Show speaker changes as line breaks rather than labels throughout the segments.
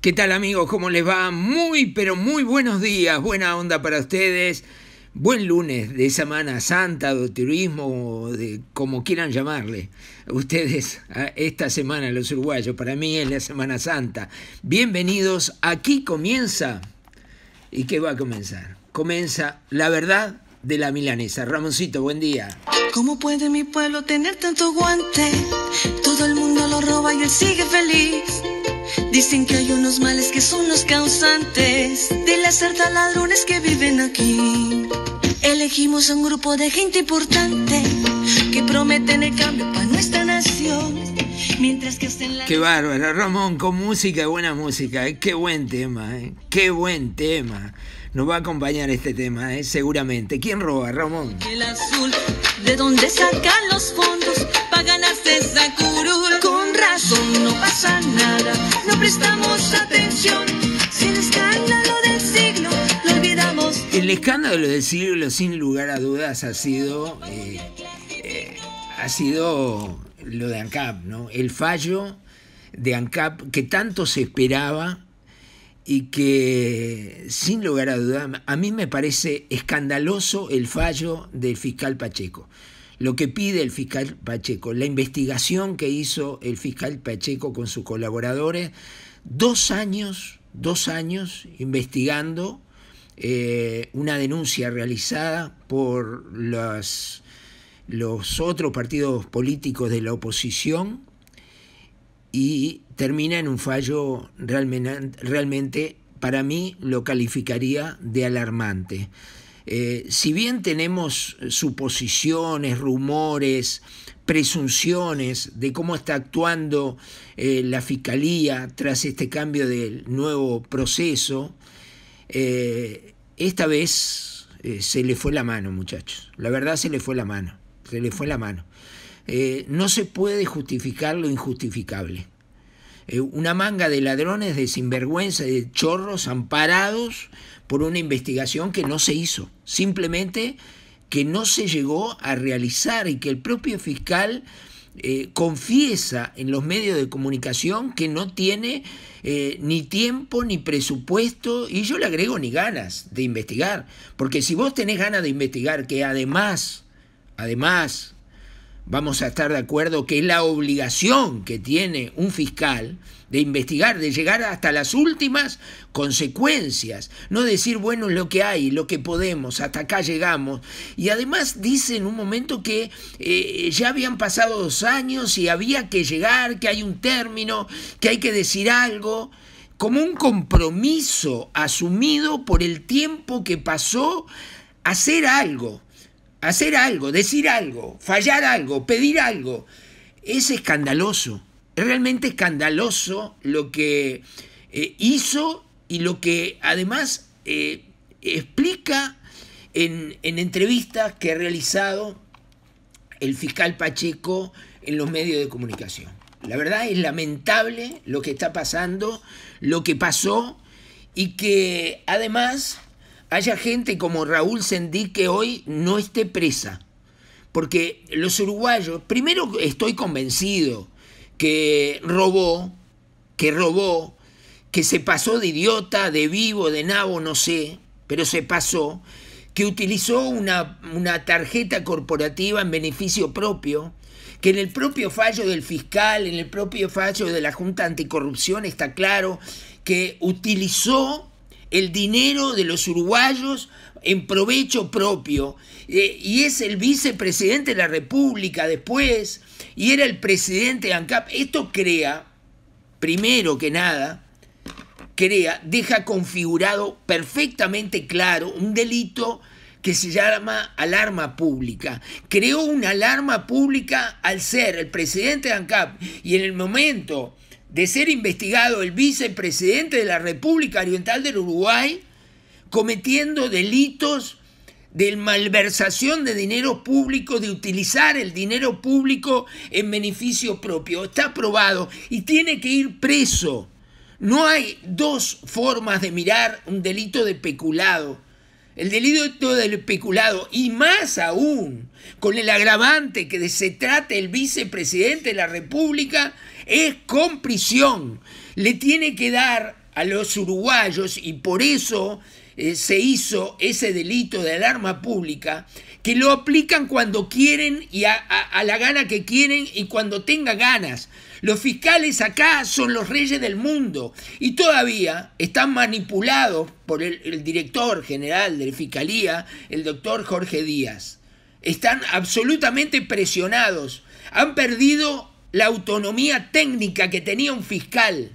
¿Qué tal amigos? ¿Cómo les va? Muy, pero muy buenos días. Buena onda para ustedes. Buen lunes de Semana Santa, de turismo, de como quieran llamarle. Ustedes, esta semana los uruguayos, para mí es la Semana Santa. Bienvenidos, aquí comienza. ¿Y qué va a comenzar? Comienza la verdad de la milanesa. Ramoncito, buen día. ¿Cómo puede mi pueblo tener tanto guante? Todo el mundo lo roba y él sigue feliz. Dicen que hay unos males que son los causantes de las hartas ladrones que viven aquí. Elegimos a un grupo de gente importante que prometen el cambio para nuestra nación. Mientras que hacen la... Qué bárbaro, Ramón, con música, buena música. Eh. Qué buen tema, ¿eh? qué buen tema. Nos va a acompañar este tema, ¿eh? seguramente. ¿Quién roba, Ramón? El azul, de dónde sacan los fondos para ganarse esa no pasa nada, no prestamos atención. el escándalo del siglo El escándalo del siglo, sin lugar a dudas, ha sido. Eh, eh, ha sido lo de ANCAP, ¿no? El fallo de ANCAP que tanto se esperaba y que, sin lugar a dudas, a mí me parece escandaloso el fallo del fiscal Pacheco lo que pide el fiscal Pacheco, la investigación que hizo el fiscal Pacheco con sus colaboradores, dos años, dos años investigando eh, una denuncia realizada por los otros partidos políticos de la oposición y termina en un fallo realmente para mí lo calificaría de alarmante. Eh, si bien tenemos eh, suposiciones, rumores, presunciones de cómo está actuando eh, la Fiscalía tras este cambio del nuevo proceso, esta vez se le fue la mano, muchachos. La verdad se le fue la mano, se le fue la mano. no se puede justificar lo injustificable. una manga de ladrones, de sinvergüenza, de chorros amparados por una investigación que no se hizo, simplemente que no se llegó a realizar y que el propio fiscal eh, confiesa en los medios de comunicación que no tiene eh, ni tiempo ni presupuesto y yo le agrego ni ganas de investigar, porque si vos tenés ganas de investigar que además, además vamos a estar de acuerdo que es la obligación que tiene un fiscal de investigar, de llegar hasta las últimas consecuencias, no decir, bueno, lo que hay, lo que podemos, hasta acá llegamos. Y además dice en un momento que eh, ya habían pasado dos años y había que llegar, que hay un término, que hay que decir algo como un compromiso asumido por el tiempo que pasó hacer algo hacer algo, decir algo, fallar algo, pedir algo. Es escandaloso, es realmente escandaloso lo que eh, hizo y lo que además eh, explica en, entrevistas que ha realizado el fiscal Pacheco en los medios de comunicación. La verdad es lamentable lo que está pasando, lo que pasó y que además haya gente como Raúl Sendí que hoy no esté presa. Porque los uruguayos, primero estoy convencido que robó, que robó, que se pasó de idiota, de vivo, de nabo, no sé, pero se pasó, que utilizó una, una tarjeta corporativa en beneficio propio, que en el propio fallo del fiscal, en el propio fallo de la Junta Anticorrupción está claro que utilizó el dinero de los uruguayos en provecho propio, eh, y es el vicepresidente de la República después, y era el presidente de ANCAP. Esto crea, primero que nada, crea, deja configurado perfectamente claro un delito que se llama alarma pública. Creó una alarma pública al ser el presidente de ANCAP y en el momento de ser investigado el vicepresidente de la República Oriental del Uruguay cometiendo delitos de malversación de dinero público, de utilizar el dinero público en beneficio propio. Está probado y tiene que ir preso. No hay dos formas de mirar un delito de peculado el delito del especulado y más aún con el agravante que se trate el vicepresidente de la República es con prisión. Le tiene que dar a los uruguayos y por eso eh, se hizo ese delito de alarma pública que lo aplican cuando quieren y a, la gana que quieren y cuando tenga ganas. Los fiscales acá son los reyes del mundo y todavía están manipulados por el, director general de la Fiscalía, el doctor Jorge Díaz. Están absolutamente presionados. Han perdido la autonomía técnica que tenía un fiscal.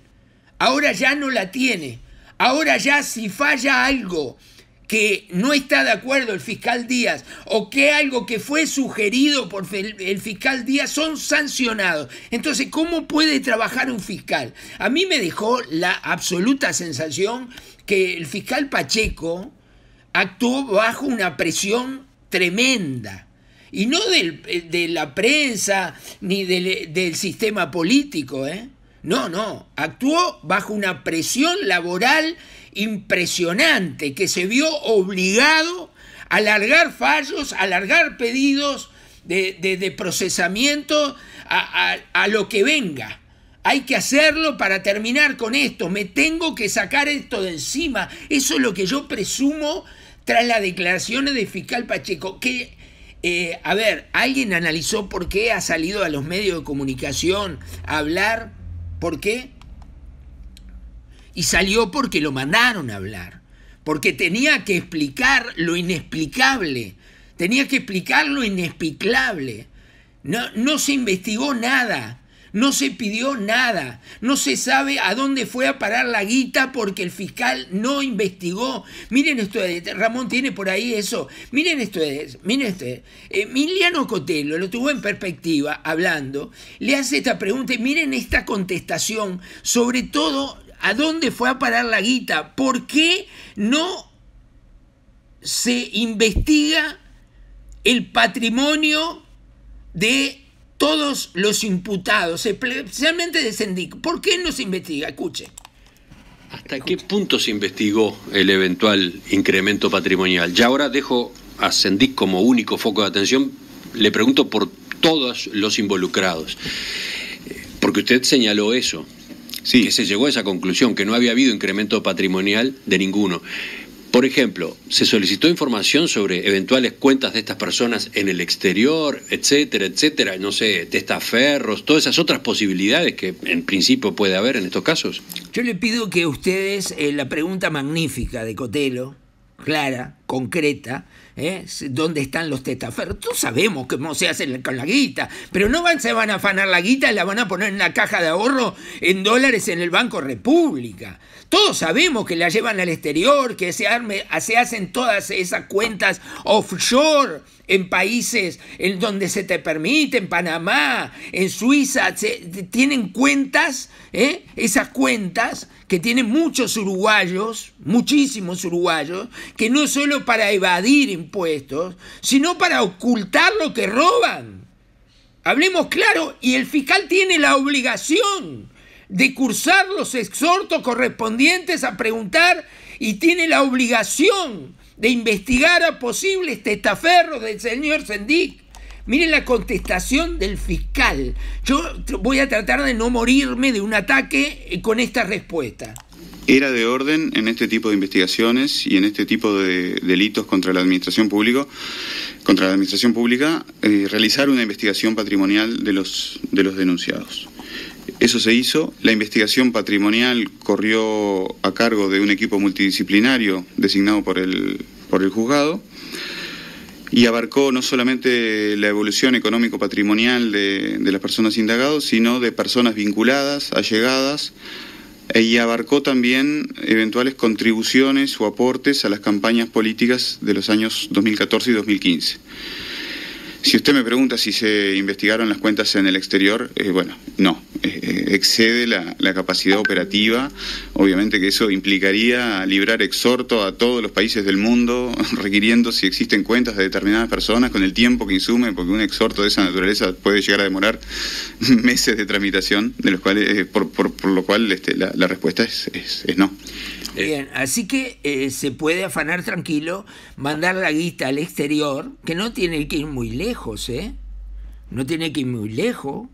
Ahora ya no la tiene. Ahora ya si falla algo que no está de acuerdo el fiscal Díaz o que algo que fue sugerido por el fiscal Díaz son sancionados. Entonces, ¿cómo puede trabajar un fiscal? A mí me dejó la absoluta sensación que el fiscal Pacheco actuó bajo una presión tremenda. Y no eh, de la prensa ni del, eh, del sistema político. ¿eh? No, no. Actuó bajo una presión laboral impresionante que se vio obligado a alargar fallos, a alargar pedidos de, procesamiento a, lo que venga. Hay que hacerlo para terminar con esto. Me tengo que sacar esto de encima. Eso es lo que yo presumo tras las declaraciones de fiscal Pacheco. Que, eh, a ver, ¿alguien analizó por qué ha salido a los medios de comunicación a hablar? ¿Por qué? Y salió porque lo mandaron a hablar, porque tenía que explicar lo inexplicable, tenía que explicar lo inexplicable. No, no se investigó nada, no se pidió nada, no se sabe a dónde fue a parar la guita porque el fiscal no investigó. Miren esto, eh, Ramón tiene por ahí eso. Miren esto, eh, miren esto. Eh, Emiliano Cotelo lo tuvo en perspectiva hablando, le hace esta pregunta y miren esta contestación, sobre todo ¿A dónde fue a parar la guita? ¿Por qué no se investiga el patrimonio de todos los imputados, especialmente de Sendic? ¿Por qué no se investiga? Escuche.
¿Hasta qué punto se investigó el eventual incremento patrimonial? Ya ahora dejo a Sendic como único foco de atención. Le pregunto por todos los involucrados, porque usted señaló eso sí. se llegó a esa conclusión, que no había habido incremento patrimonial de ninguno. Por ejemplo, se solicitó información sobre eventuales cuentas de estas personas en el exterior, etcétera, etcétera, no sé, testaferros, todas esas otras posibilidades que en principio puede haber en estos casos.
Yo le pido que ustedes, eh, la pregunta magnífica de Cotelo, clara, concreta, ¿eh? dónde están los testaferros. Todos sabemos cómo se hacen con la guita, pero no van, se van a afanar la guita, la van a poner en la caja de ahorro en dólares en el Banco República. Todos sabemos que la llevan al exterior, que se, hacen todas esas cuentas offshore en países en donde se te permite, en Panamá, en Suiza, se, tienen cuentas, ¿eh? esas cuentas que tienen muchos uruguayos, muchísimos uruguayos, que no solo para evadir impuestos, sino para ocultar lo que roban. Hablemos claro, y el fiscal tiene la obligación de cursar los exhortos correspondientes a preguntar y tiene la obligación de investigar a posibles testaferros del señor Sendic. Miren la contestación del fiscal. Yo voy a tratar de no morirme de un ataque eh, con esta respuesta
era de orden en este tipo de investigaciones y en este tipo de delitos contra la administración pública, contra la administración pública, eh, realizar una investigación patrimonial de los, de los denunciados. Eso se hizo. La investigación patrimonial corrió a cargo de un equipo multidisciplinario designado por el, por el juzgado y abarcó no solamente la evolución económico-patrimonial de, de las personas indagadas, sino de personas vinculadas, allegadas, y abarcó también eventuales contribuciones o aportes a las campañas políticas de los años 2014 y 2015. Si usted me pregunta si se investigaron las cuentas en el exterior, eh, bueno, no, eh, eh, excede la, capacidad operativa, obviamente que eso implicaría librar exhorto a todos los países del mundo requiriendo si existen cuentas de determinadas personas con el tiempo que insume, porque un exhorto de esa naturaleza puede llegar a demorar meses de tramitación, de los cuales, por, lo cual este, la, respuesta es, es no.
Eh, Bien, así que eh, se puede afanar tranquilo, mandar la guita al exterior, que no tiene que ir muy lejos, ¿eh? No tiene que ir muy lejos.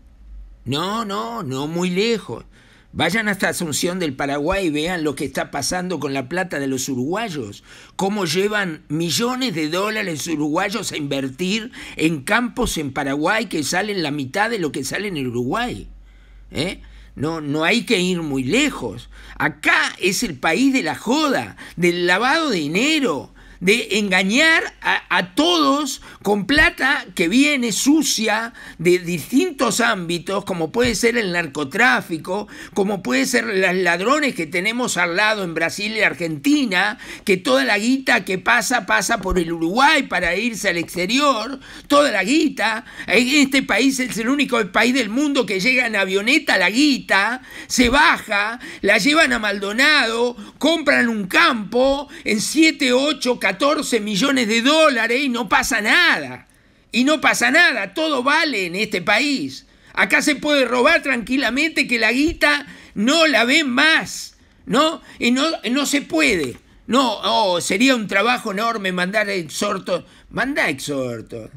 No, no, no muy lejos. Vayan hasta Asunción del Paraguay y vean lo que está pasando con la plata de los uruguayos, cómo llevan millones de dólares uruguayos a invertir en campos en Paraguay que salen la mitad de lo que sale en Uruguay. ¿Eh? No, no hay que ir muy lejos. Acá es el país de la joda, del lavado de dinero, de engañar a, todos con plata que viene sucia de distintos ámbitos, como puede ser el narcotráfico, como puede ser los ladrones que tenemos al lado en Brasil y Argentina, que toda la guita que pasa pasa por el Uruguay para irse al exterior, toda la guita, este país es el único país del mundo que llega en avioneta la guita, se baja, la llevan a Maldonado, compran un campo en 7, 8, 14, 14 millones de dólares y no pasa nada. Y no pasa nada, todo vale en este país. Acá se puede robar tranquilamente que la guita no la ven más, ¿no? Y no, no se puede. No, oh, sería un trabajo enorme mandar exhortos. Manda exhortos.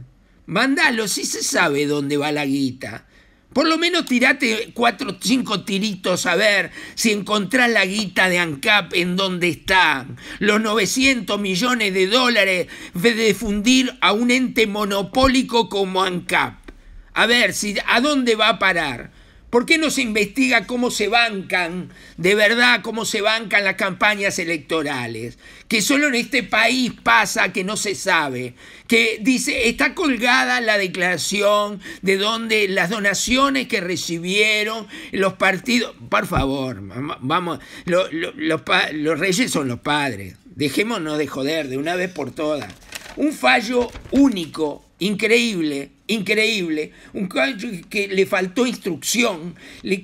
Mandalo, si se sabe dónde va la guita. Por lo menos tirate cuatro o cinco tiritos a ver si encontrás la guita de ANCAP en donde están. Los 900 millones de dólares de fundir a un ente monopólico como ANCAP. A ver si a dónde va a parar. ¿Por qué no se investiga cómo se bancan, de verdad, cómo se bancan las campañas electorales? Que solo en este país pasa que no se sabe. Que dice, está colgada la declaración de donde las donaciones que recibieron los partidos. Por favor, vamos, los reyes son los padres. Dejémonos de joder de una vez por todas. Un fallo único, increíble, increíble, un caso que le faltó instrucción,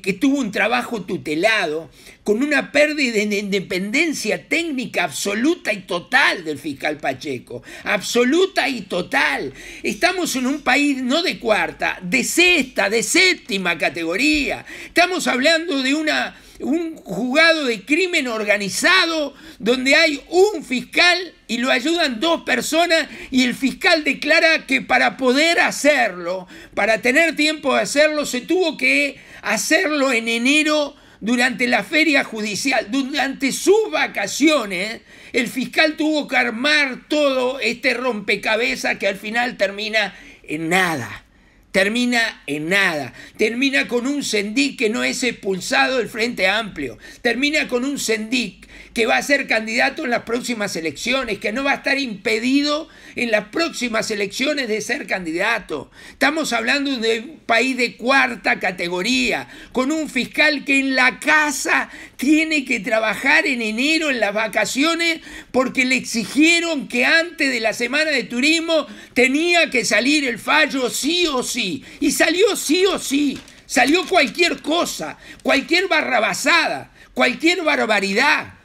que tuvo un trabajo tutelado, con una pérdida de independencia técnica absoluta y total del fiscal Pacheco, absoluta y total. Estamos en un país no de cuarta, de sexta, de séptima categoría. Estamos hablando de una, un jugado de crimen organizado donde hay un fiscal y lo ayudan dos personas y el fiscal declara que para poder hacerlo, para tener tiempo de hacerlo, se tuvo que hacerlo en enero durante la feria judicial, durante sus vacaciones, el fiscal tuvo que armar todo este rompecabezas que al final termina en nada termina en nada, termina con un sendic que no es expulsado del Frente Amplio, termina con un sendic que va a ser candidato en las próximas elecciones, que no va a estar impedido en las próximas elecciones de ser candidato. Estamos hablando de un país de cuarta categoría, con un fiscal que en la casa tiene que trabajar en enero en las vacaciones porque le exigieron que antes de la semana de turismo tenía que salir el fallo sí o sí. Y salió sí o sí. Salió cualquier cosa, cualquier barrabasada, cualquier barbaridad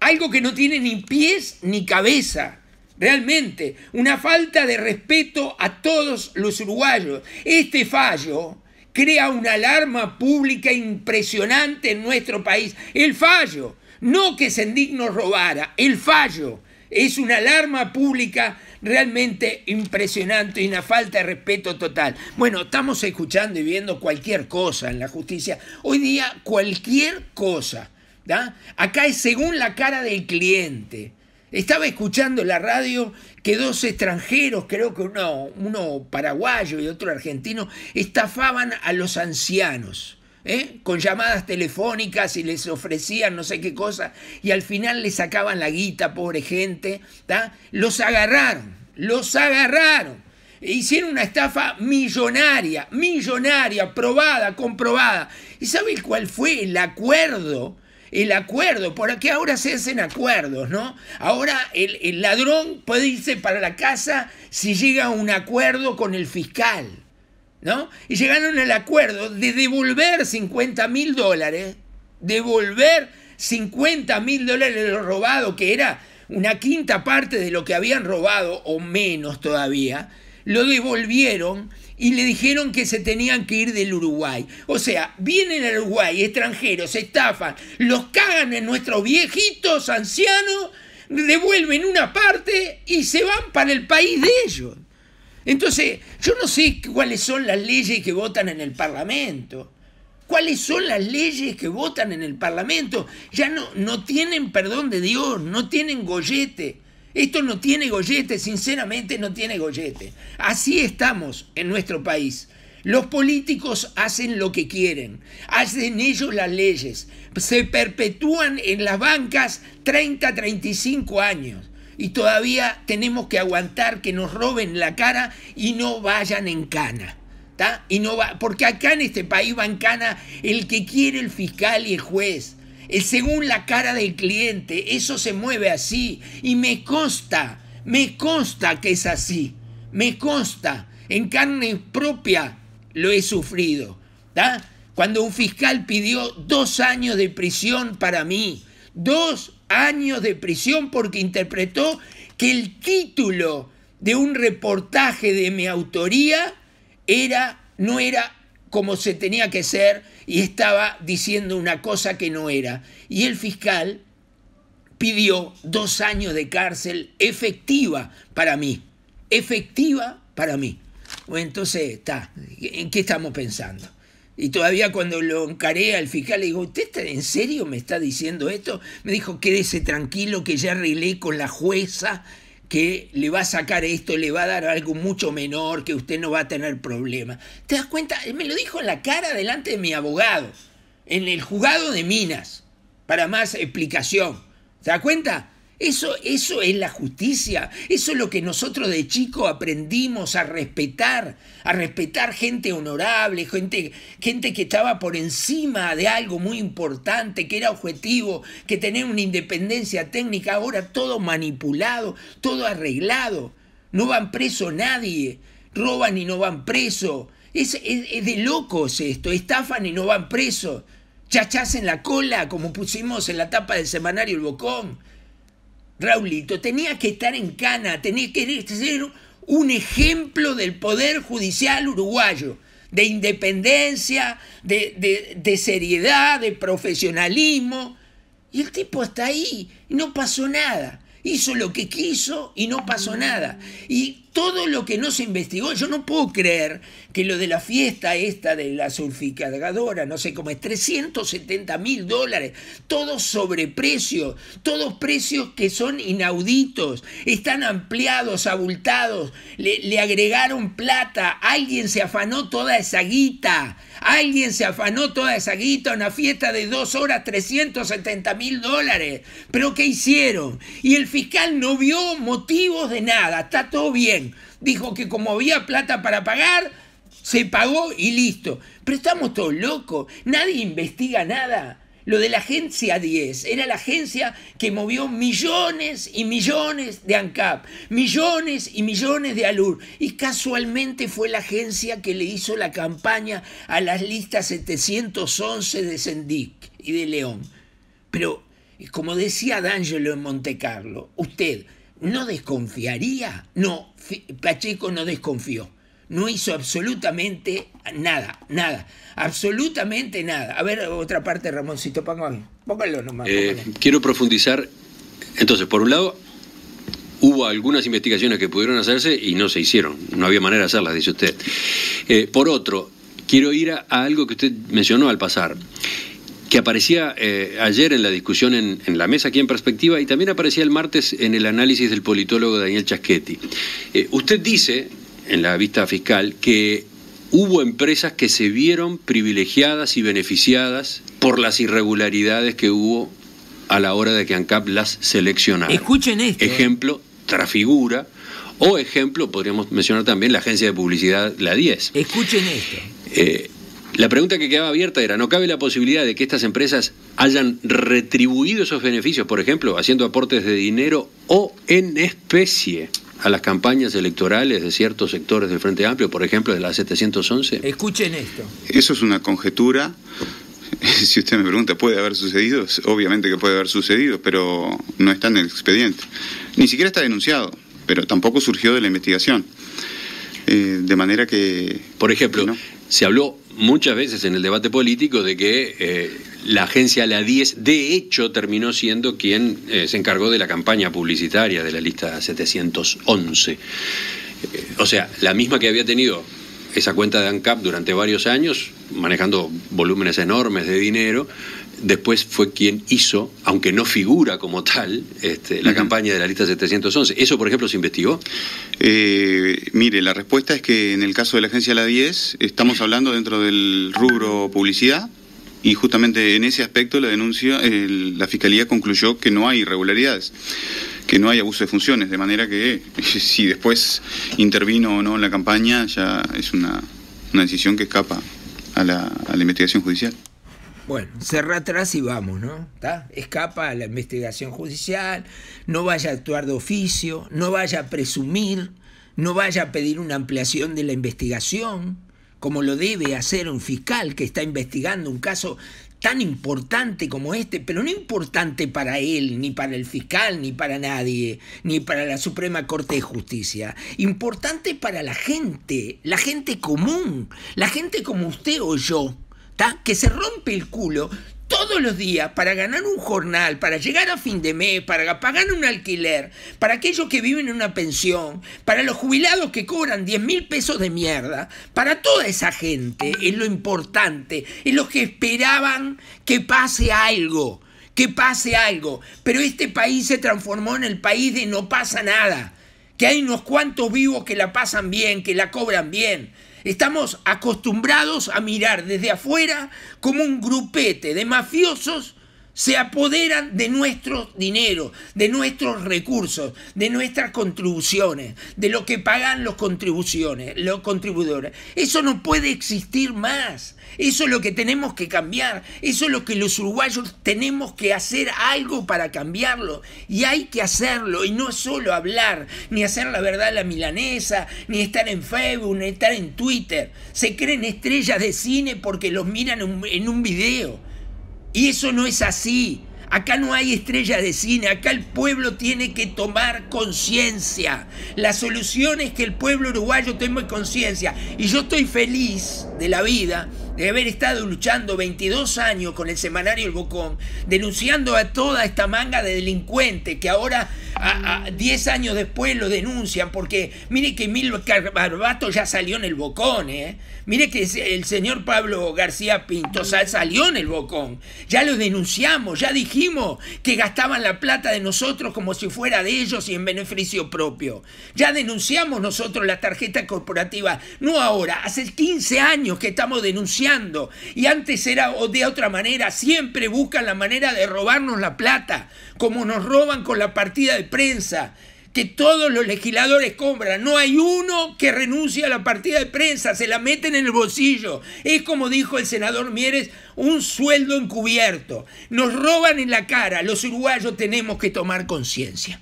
algo que no tiene ni pies ni cabeza. Realmente, una falta de respeto a todos los uruguayos. Este fallo crea una alarma pública impresionante en nuestro país. El fallo, no que Sendigno robara, el fallo es una alarma pública realmente impresionante y una falta de respeto total. Bueno, estamos escuchando y viendo cualquier cosa en la justicia. Hoy día cualquier cosa. Acá es según la cara del cliente. Estaba escuchando en la radio que dos extranjeros, creo que uno, paraguayo y otro argentino, estafaban a los ancianos. ¿eh? con llamadas telefónicas y les ofrecían no sé qué cosa y al final les sacaban la guita, pobre gente, los agarraron, los agarraron, hicieron una estafa millonaria, millonaria, probada, comprobada. ¿Y sabe cuál fue el acuerdo el acuerdo, por aquí ahora se hacen acuerdos, ¿no? Ahora el, el ladrón puede irse para la casa si llega a un acuerdo con el fiscal, ¿no? Y llegaron al acuerdo de devolver 50 mil dólares, devolver 50 mil dólares de lo robado, que era una quinta parte de lo que habían robado o menos todavía, lo devolvieron y le dijeron que se tenían que ir del Uruguay. O sea, vienen al Uruguay extranjeros, estafan, los cagan en nuestros viejitos, ancianos, devuelven una parte y se van para el país de ellos. Entonces, yo no sé cuáles son las leyes que votan en el Parlamento. ¿Cuáles son las leyes que votan en el Parlamento? Ya no, no tienen perdón de Dios, no tienen gollete. Esto no tiene gollete, sinceramente no tiene gollete. Así estamos en nuestro país. Los políticos hacen lo que quieren, hacen ellos las leyes, se perpetúan en las bancas 30, 35 años y todavía tenemos que aguantar que nos roben la cara y no vayan en cana. Y no porque acá en este país va en cana el que quiere el fiscal y el juez. Eh, según la cara del cliente. Eso se mueve así y me consta, me consta que es así, me consta, en carne propia lo he sufrido. Cuando un fiscal pidió dos años de prisión para mí, dos años de prisión porque interpretó que el título de un reportaje de mi autoría era, no era como se tenía que ser y estaba diciendo una cosa que no era. Y el fiscal pidió dos años de cárcel efectiva para mí. Efectiva para mí. entonces, está, ¿en qué estamos pensando? Y todavía cuando lo encaré al fiscal, le digo, ¿usted está, en serio me está diciendo esto? Me dijo, quédese tranquilo que ya arreglé con la jueza que le va a sacar esto, le va a dar algo mucho menor, que usted no va a tener problema. ¿Te das cuenta? Eh, me lo dijo en la cara delante de mi abogado, en el juzgado de Minas, para más explicación. ¿Te das cuenta? Eso, eso es la justicia, eso es lo que nosotros de chico aprendimos a respetar, a respetar gente honorable, gente, gente que estaba por encima de algo muy importante, que era objetivo, que tenía una independencia técnica, ahora todo manipulado, todo arreglado. No van preso nadie, roban y no van preso. Es, de locos esto, estafan y no van presos. Chachas en la cola, como pusimos en la tapa del semanario El Bocón. Raulito tenía que estar en cana, tenía que ser un ejemplo del poder judicial uruguayo, de independencia, de, seriedad, de profesionalismo. Y el tipo está ahí, y no pasó nada. Hizo lo que quiso y no pasó nada. Y todo lo que no se investigó. Yo no puedo creer que lo de la fiesta esta de la surficadora, no sé cómo es, 370 mil dólares, todos sobreprecios, todos precios que son inauditos, están ampliados, abultados, le, le agregaron plata, alguien se afanó toda esa guita, alguien se afanó toda esa guita, una fiesta de dos horas, 370 mil dólares. Pero ¿qué hicieron? Y el fiscal no vio motivos de nada, está todo bien. Dijo que como había plata para pagar, se pagó y listo. Pero estamos todos locos, nadie investiga nada. Lo de la agencia 10 era la agencia que movió millones y millones de ANCAP, millones y millones de ALUR. Y casualmente fue la agencia que le hizo la campaña a las listas 711 de Sendic y de León. Pero, como decía D'Angelo en Montecarlo, usted no desconfiaría. No, Pacheco no desconfió. No hizo absolutamente nada, nada, absolutamente nada. A ver, otra parte, Ramoncito, póngalo, póngalo nomás.
Eh, quiero profundizar. Entonces, por un lado, hubo algunas investigaciones que pudieron hacerse y no se hicieron. No había manera de hacerlas, dice usted. Eh, por otro, quiero ir a algo que usted mencionó al pasar que aparecía eh, ayer en la discusión en, la mesa aquí en perspectiva y también aparecía el martes en el análisis del politólogo Daniel Chaschetti. Eh, usted dice, en la vista fiscal, que hubo empresas que se vieron privilegiadas y beneficiadas por las irregularidades que hubo a la hora de que ANCAP las seleccionara. Escuchen esto. ¿eh? Ejemplo, Trafigura. O ejemplo, podríamos mencionar también la agencia de publicidad La 10. Escuchen esto. La pregunta que quedaba abierta era, ¿no cabe la posibilidad de que estas empresas hayan retribuido esos beneficios, por ejemplo, haciendo aportes de dinero o en especie? a las campañas electorales de ciertos sectores del Frente Amplio, por ejemplo, de la 711?
Escuchen esto.
Eso es una conjetura. Si usted me pregunta, ¿puede haber
sucedido? Obviamente que puede haber sucedido, pero no está en el expediente. Ni siquiera está denunciado, pero tampoco surgió de la investigación. Eh, de manera que... Por ejemplo,
se habló muchas veces en el debate político de que eh, la agencia La 10 de hecho terminó siendo quien eh, se encargó de la campaña publicitaria de la lista 711. Eh, o sea, la misma que había tenido esa cuenta de ANCAP durante varios años, manejando volúmenes enormes de dinero, después fue quien hizo, aunque no figura como tal, este, la campaña de la lista 711. ¿Eso, por ejemplo, se investigó? Eh, mire, la respuesta es que en el caso de la agencia La 10
estamos hablando dentro del rubro publicidad y justamente en ese aspecto la denuncia, eh, la Fiscalía concluyó que no hay irregularidades, que no hay abuso de funciones, de manera que eh, si después intervino o no en la campaña ya es una, decisión que escapa a la investigación judicial.
Bueno, cerra atrás y vamos, ¿no? Escapa a la investigación judicial, no vaya a actuar de oficio, no vaya a presumir, no vaya a pedir una ampliación de la investigación, como lo debe hacer un fiscal que está investigando un caso tan importante como este, pero no importante para él, ni para el fiscal, ni para nadie, ni para la Suprema Corte de Justicia. Importante para la gente, la gente común, la gente como usted o yo que se rompe el culo todos los días para ganar un jornal, para llegar a fin de mes, para pagar un alquiler, para aquellos que viven en una pensión, para los jubilados que cobran 10 mil pesos de mierda, para toda esa gente es lo importante, es lo que esperaban que pase algo, que pase algo. Pero este país se transformó en el país de no pasa nada, que hay unos cuantos vivos que la pasan bien, que la cobran bien Estamos acostumbrados a mirar desde afuera como un grupete de mafiosos se apoderan de nuestro dinero, de nuestros recursos, de nuestras contribuciones, de lo que pagan los contribuciones, los contribuidores. Eso no puede existir más. Eso es lo que tenemos que cambiar. Eso es lo que los uruguayos tenemos que hacer algo para cambiarlo. Y hay que hacerlo. Y no solo hablar, ni hacer la verdad a la milanesa, ni estar en Facebook, ni estar en Twitter. Se creen estrellas de cine porque los miran en un video. Y eso no es así. Acá no hay estrellas de cine, acá el pueblo tiene que tomar conciencia. La solución es que el pueblo uruguayo tome conciencia. Y yo estoy feliz de la vida de haber estado luchando 22 años con el semanario El Bocón, denunciando a toda esta manga de delincuentes que ahora, a, 10 años después, lo denuncian, porque mire que Mil Barbato ya salió en El Bocón, ¿eh? Mire que el señor Pablo García Pinto salió en el bocón. Ya lo denunciamos, ya dijimos que gastaban la plata de nosotros como si fuera de ellos y en beneficio propio. Ya denunciamos nosotros la tarjeta corporativa. No ahora, hace 15 años que estamos denunciando. Y antes era de otra manera. Siempre buscan la manera de robarnos la plata, como nos roban con la partida de prensa que todos los legisladores compran. No hay uno que renuncie a la partida de prensa, se la meten en el bolsillo. Es como dijo el senador Mieres, un sueldo encubierto. Nos roban en la cara. Los uruguayos tenemos que tomar conciencia.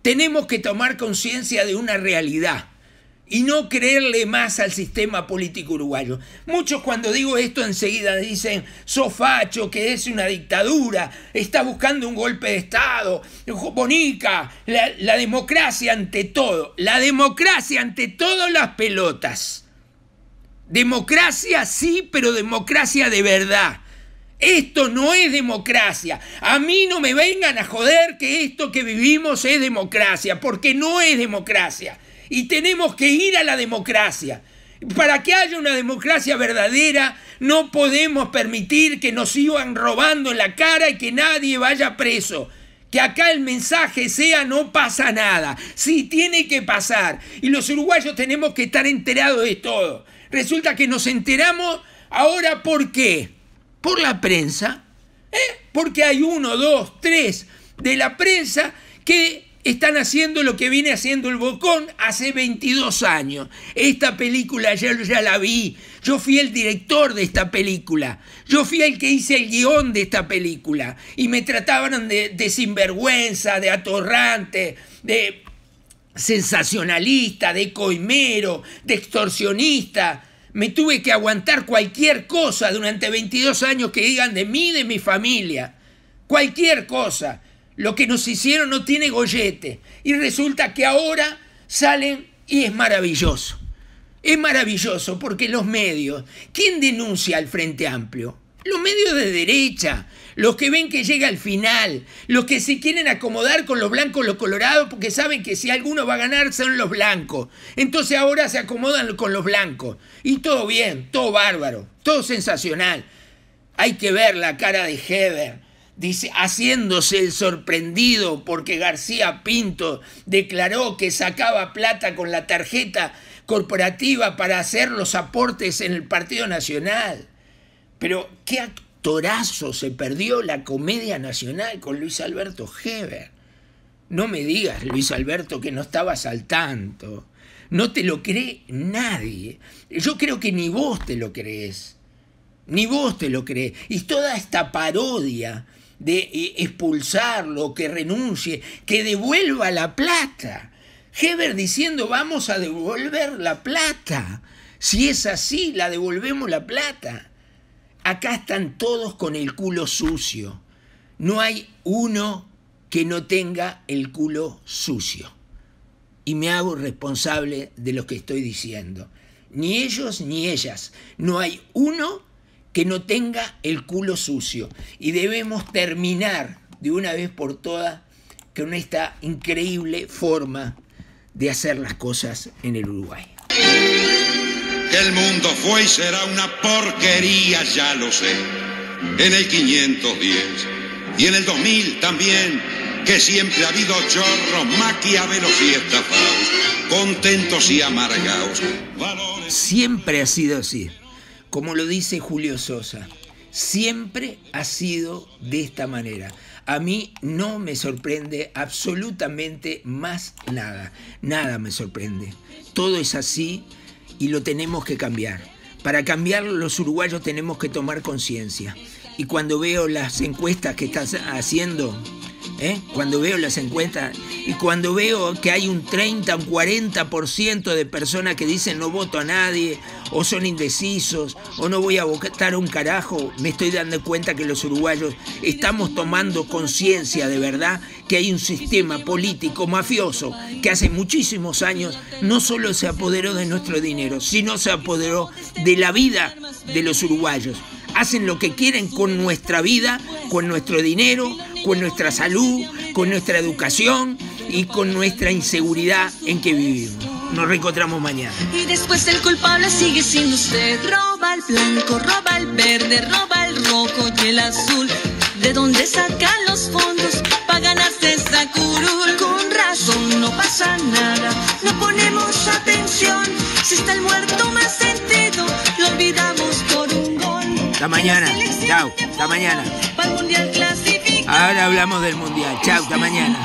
Tenemos que tomar conciencia de una realidad y no creerle más al sistema político uruguayo. Muchos cuando digo esto enseguida dicen, sofacho que es una dictadura, está buscando un golpe de Estado, bonica, la, la democracia ante todo, la democracia ante todas las pelotas. Democracia sí, pero democracia de verdad. Esto no es democracia. A mí no me vengan a joder que esto que vivimos es democracia, porque no es democracia y tenemos que ir a la democracia. Para que haya una democracia verdadera, no podemos permitir que nos iban robando la cara y que nadie vaya preso. Que acá el mensaje sea no pasa nada. Sí, tiene que pasar. Y los uruguayos tenemos que estar enterados de todo. Resulta que nos enteramos ahora por qué. Por la prensa. ¿eh? Porque hay uno, dos, tres de la prensa que están haciendo lo que viene haciendo el Bocón hace 22 años. Esta película ya, ya la vi. Yo fui el director de esta película. Yo fui el que hice el guión de esta película. Y me trataban de, sinvergüenza, de atorrante, de sensacionalista, de coimero, de extorsionista. Me tuve que aguantar cualquier cosa durante 22 años que digan de mí, de mi familia. Cualquier cosa. Lo que nos hicieron no tiene gollete. Y resulta que ahora salen y es maravilloso. Es maravilloso porque los medios, ¿quién denuncia al Frente Amplio? Los medios de derecha, los que ven que llega al final, los que se quieren acomodar con los blancos, los colorados, porque saben que si alguno va a ganar son los blancos. Entonces ahora se acomodan con los blancos. Y todo bien, todo bárbaro, todo sensacional. Hay que ver la cara de Heber, haciéndose sorprendido porque García Pinto declaró que sacaba plata con la tarjeta corporativa para hacer los aportes en el Partido Nacional. Pero qué actorazo se perdió la comedia nacional con Luis Alberto Heber. No me digas, Luis Alberto, que no estabas al tanto. No te lo cree nadie. Yo creo que ni vos te lo crees. Ni vos te lo crees. Y toda esta parodia de eh, expulsarlo, que renuncie, que devuelva la plata. Heber diciendo vamos a devolver la plata. Si es así, la devolvemos la plata. Acá están todos con el culo sucio. No hay uno que no tenga el culo sucio. Y me hago responsable de lo que estoy diciendo. Ni ellos ni ellas. No hay uno que no tenga el culo sucio. Y debemos terminar de una vez por todas con esta increíble forma de hacer las cosas en el Uruguay. el mundo
fue y será una porquería, ya lo sé. En el 510 y en el 2000 también, que siempre ha habido chorros, maquiavelos y estafados, contentos y amargados.
Siempre ha sido así como lo dice Julio Sosa, siempre ha sido de esta manera. A mí no me sorprende absolutamente más nada. Nada me sorprende. Todo es así y lo tenemos que cambiar. Para cambiar los uruguayos tenemos que tomar conciencia. Y cuando veo las encuestas que estás haciendo, ¿eh? cuando veo las encuestas y cuando veo que hay un 30, un 40% de personas que dicen no voto a nadie, o son indecisos, o no voy a votar un carajo, me estoy dando cuenta que los uruguayos estamos tomando conciencia de verdad que hay un sistema político mafioso que hace muchísimos años no solo se apoderó de nuestro dinero, sino se apoderó de la vida de los uruguayos. Hacen lo que quieren con nuestra vida, con nuestro dinero, con nuestra salud, con nuestra educación y con nuestra inseguridad en que vivimos. Nos reencontramos mañana. Y después el culpable sigue siendo usted. Roba el blanco, roba el verde, roba el rojo y el azul. ¿De dónde sacan los fondos Pagan ganarse esa curul? Con razón no pasa nada, no ponemos atención. Si está el muerto más sentido, lo olvidamos por un gol. La mañana, chao, La mañana. Ahora hablamos del mundial. Chao, hasta mañana.